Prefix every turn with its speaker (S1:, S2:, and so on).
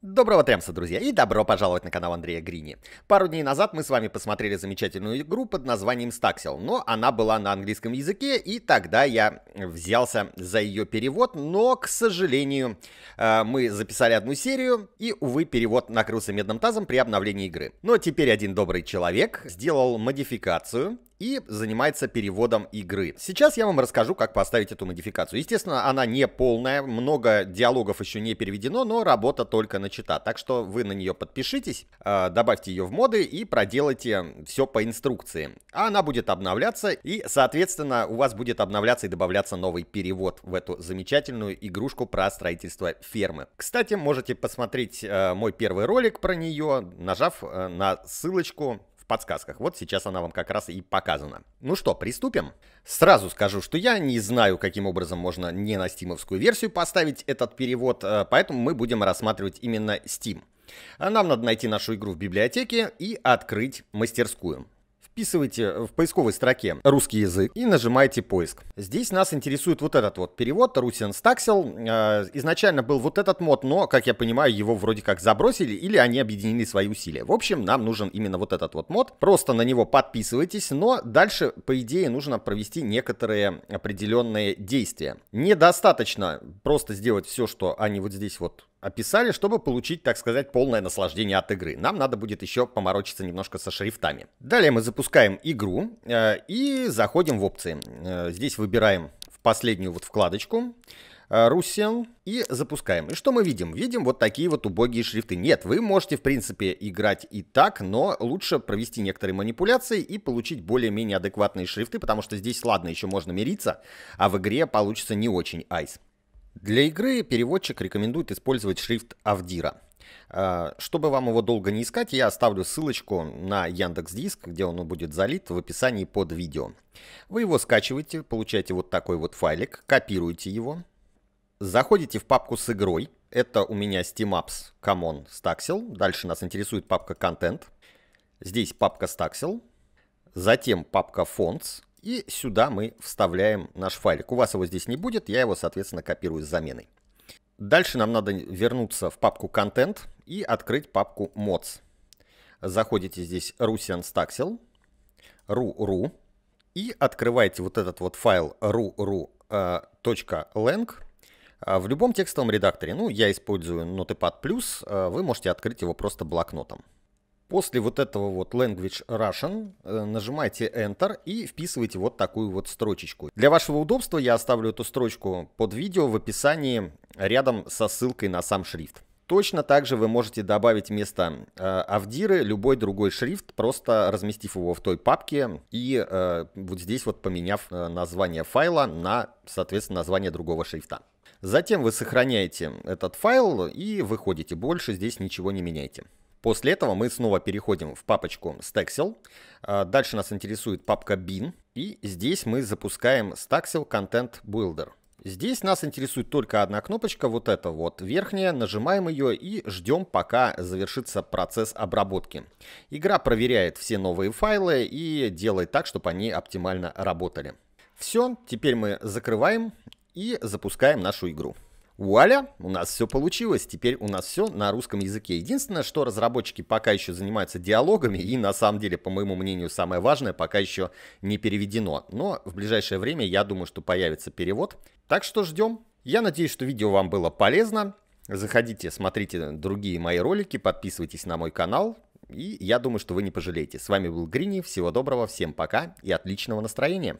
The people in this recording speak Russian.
S1: Доброго тремса, друзья, и добро пожаловать на канал Андрея Грини. Пару дней назад мы с вами посмотрели замечательную игру под названием Staxel, но она была на английском языке, и тогда я взялся за ее перевод, но, к сожалению, э, мы записали одну серию, и, увы, перевод накрылся медным тазом при обновлении игры. Но теперь один добрый человек сделал модификацию, и занимается переводом игры. Сейчас я вам расскажу, как поставить эту модификацию. Естественно, она не полная, много диалогов еще не переведено, но работа только начата. Так что вы на нее подпишитесь, а, добавьте ее в моды и проделайте все по инструкции. А она будет обновляться и, соответственно, у вас будет обновляться и добавляться новый перевод в эту замечательную игрушку про строительство фермы. Кстати, можете посмотреть э, мой первый ролик про нее, нажав э, на ссылочку подсказках. Вот сейчас она вам как раз и показана. Ну что, приступим? Сразу скажу, что я не знаю, каким образом можно не на стимовскую версию поставить этот перевод, э, поэтому мы будем рассматривать именно Steam. Нам надо найти нашу игру в библиотеке и открыть мастерскую вписывайте э, в поисковой строке русский язык и нажимаете поиск. Здесь нас интересует вот этот вот перевод, Русин Стаксел э, Изначально был вот этот мод, но, как я понимаю, его вроде как забросили или они объединили свои усилия. В общем, нам нужен именно вот этот вот мод. Просто на него подписывайтесь, но дальше, по идее, нужно провести некоторые определенные действия. Недостаточно просто сделать все, что они вот здесь вот описали, чтобы получить, так сказать, полное наслаждение от игры. Нам надо будет еще поморочиться немножко со шрифтами. Далее мы запускаем игру э, и заходим в опции. Э, здесь выбираем в последнюю вот вкладочку э, Русин и запускаем. И что мы видим? Видим вот такие вот убогие шрифты. Нет, вы можете, в принципе, играть и так, но лучше провести некоторые манипуляции и получить более-менее адекватные шрифты, потому что здесь, ладно, еще можно мириться, а в игре получится не очень айс. Для игры переводчик рекомендует использовать шрифт Авдира. А, чтобы вам его долго не искать, я оставлю ссылочку на Яндекс Диск, где он будет залит в описании под видео. Вы его скачиваете, получаете вот такой вот файлик, копируете его, заходите в папку с игрой. Это у меня SteamApps Common Staxel. Дальше нас интересует папка Content. Здесь папка Staxel. Затем папка Fonts. И сюда мы вставляем наш файлик. У вас его здесь не будет, я его, соответственно, копирую с заменой. Дальше нам надо вернуться в папку «Контент» и открыть папку «Mods». Заходите здесь «Russian Staxel», «ru.ru» и открываете вот этот вот файл «ru.ru.lang» э, а в любом текстовом редакторе. Ну, я использую Notepad+, э, вы можете открыть его просто блокнотом. После вот этого вот Language Russian э, нажимайте Enter и вписывайте вот такую вот строчечку. Для вашего удобства я оставлю эту строчку под видео в описании рядом со ссылкой на сам шрифт. Точно так же вы можете добавить вместо э, авдиры любой другой шрифт, просто разместив его в той папке и э, вот здесь вот поменяв э, название файла на, соответственно, название другого шрифта. Затем вы сохраняете этот файл и выходите, больше здесь ничего не меняйте. После этого мы снова переходим в папочку Staxel. А, дальше нас интересует папка bin. И здесь мы запускаем Staxel Content Builder. Здесь нас интересует только одна кнопочка, вот эта вот верхняя. Нажимаем ее и ждем, пока завершится процесс обработки. Игра проверяет все новые файлы и делает так, чтобы они оптимально работали. Все, теперь мы закрываем и запускаем нашу игру. Вуаля, у нас все получилось, теперь у нас все на русском языке. Единственное, что разработчики пока еще занимаются диалогами, и на самом деле, по моему мнению, самое важное пока еще не переведено. Но в ближайшее время, я думаю, что появится перевод. Так что ждем. Я надеюсь, что видео вам было полезно. Заходите, смотрите другие мои ролики, подписывайтесь на мой канал. И я думаю, что вы не пожалеете. С вами был Грини, всего доброго, всем пока и отличного настроения.